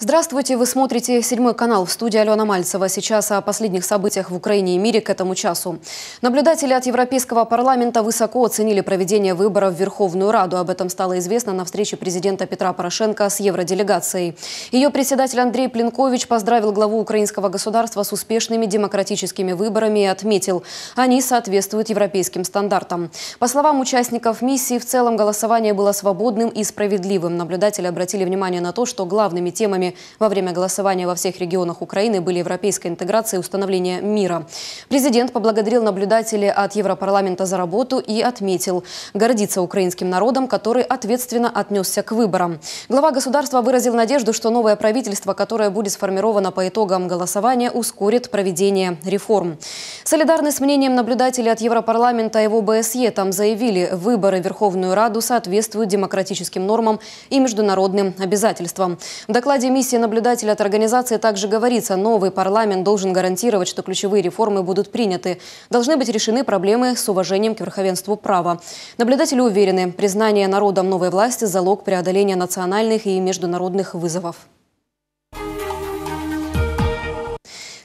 Здравствуйте, вы смотрите «Седьмой канал» в студии Алена Мальцева. Сейчас о последних событиях в Украине и мире к этому часу. Наблюдатели от Европейского парламента высоко оценили проведение выборов в Верховную Раду. Об этом стало известно на встрече президента Петра Порошенко с евроделегацией. Ее председатель Андрей Плинкович поздравил главу украинского государства с успешными демократическими выборами и отметил, они соответствуют европейским стандартам. По словам участников миссии, в целом голосование было свободным и справедливым. Наблюдатели обратили внимание на то, что главными темами во время голосования во всех регионах Украины были европейская интеграция и установление мира. Президент поблагодарил наблюдателей от Европарламента за работу и отметил, гордится украинским народом, который ответственно отнесся к выборам. Глава государства выразил надежду, что новое правительство, которое будет сформировано по итогам голосования, ускорит проведение реформ. Солидарны с мнением наблюдателей от Европарламента и его БСЕ, там заявили, выборы в Верховную Раду соответствуют демократическим нормам и международным обязательствам. В докладе комиссии наблюдателя от организации также говорится, новый парламент должен гарантировать, что ключевые реформы будут приняты. Должны быть решены проблемы с уважением к верховенству права. Наблюдатели уверены, признание народом новой власти – залог преодоления национальных и международных вызовов.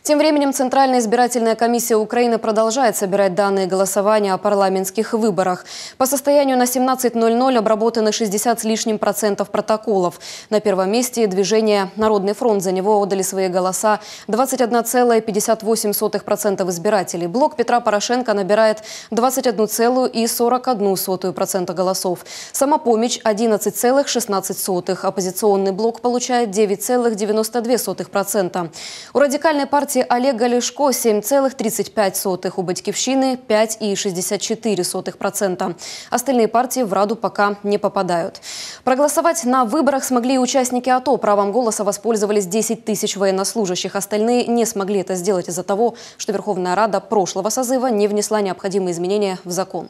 Тем временем Центральная избирательная комиссия Украины продолжает собирать данные голосования о парламентских выборах. По состоянию на 17.00 обработаны 60 с лишним процентов протоколов. На первом месте движение «Народный фронт». За него отдали свои голоса 21,58% избирателей. Блок Петра Порошенко набирает 21,41% голосов. Сама Самопомощь – 11,16%. Оппозиционный блок получает 9,92%. У радикальной партии смерті Олега Лешко 7,35, у «Батьковщины» 5,64%. Остальные партии в Раду пока не попадают. Проголосовать на выборах смогли и участники АТО. Правом голоса воспользовались 10 тысяч военнослужащих. Остальные не смогли это сделать из-за того, что Верховная Рада прошлого созыва не внесла необходимые изменения в закон.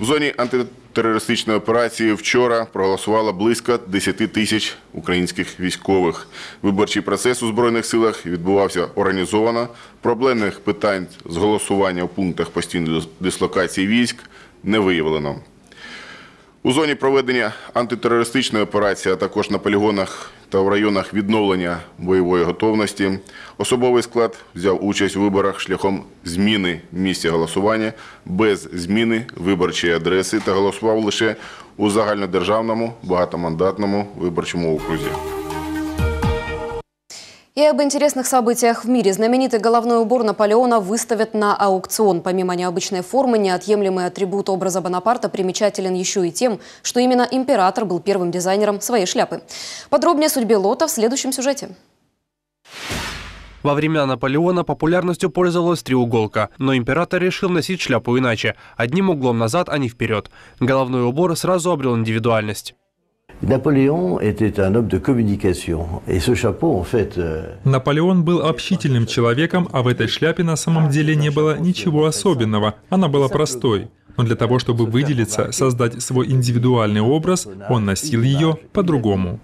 В зоні антитерористичної операції вчора проголосувало близько 10 тисяч українських військових. Виборчий процес у збройних силах відбувався організовано. Проблемних питань з голосування в пунктах постійної дислокації військ не виявлено. У зоні проведення антитерористичної операції, а також на полігонах та в районах відновлення бойової готовності, особовий склад взяв участь у виборах шляхом зміни місця голосування без зміни виборчої адреси та голосував лише у загальнодержавному багатомандатному виборчому окрузі. И об интересных событиях в мире. Знаменитый головной убор Наполеона выставят на аукцион. Помимо необычной формы, неотъемлемый атрибут образа Бонапарта примечателен еще и тем, что именно император был первым дизайнером своей шляпы. Подробнее о судьбе лота в следующем сюжете. Во время Наполеона популярностью пользовалась треуголка, но император решил носить шляпу иначе – одним углом назад, а не вперед. Головной убор сразу обрел индивидуальность. Наполеон был общительным человеком, а в этой шляпе на самом деле не было ничего особенного. Она была простой. Но для того, чтобы выделиться, создать свой индивидуальный образ, он носил ее по-другому.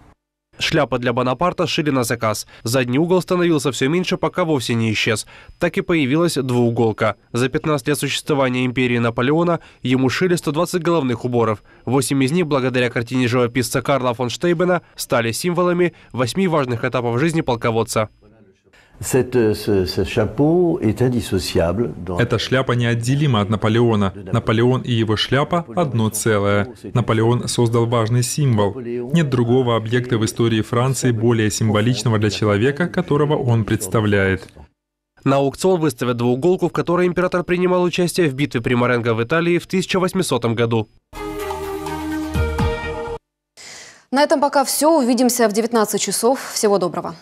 Шляпа для Бонапарта шили на заказ. Задний угол становился все меньше, пока вовсе не исчез. Так и появилась двууголка. За 15 лет существования империи Наполеона ему шили 120 головных уборов. Восемь из них, благодаря картине живописца Карла фон Штейбена, стали символами восьми важных этапов жизни полководца. Cette, euh, ce, ce chapeau est indissociable. Эта шляпа неотделима от Наполеона. Наполеон и его шляпа – одно целое. Наполеон создал важный символ. Нет другого объекта в истории Франции более символичного для человека, которого он представляет. На аукцион выставят двууголку, в которой император принимал участие в битве при Маренго в Италии в 1800 году. На этом пока все. Увидимся в 19 часов. Всего доброго.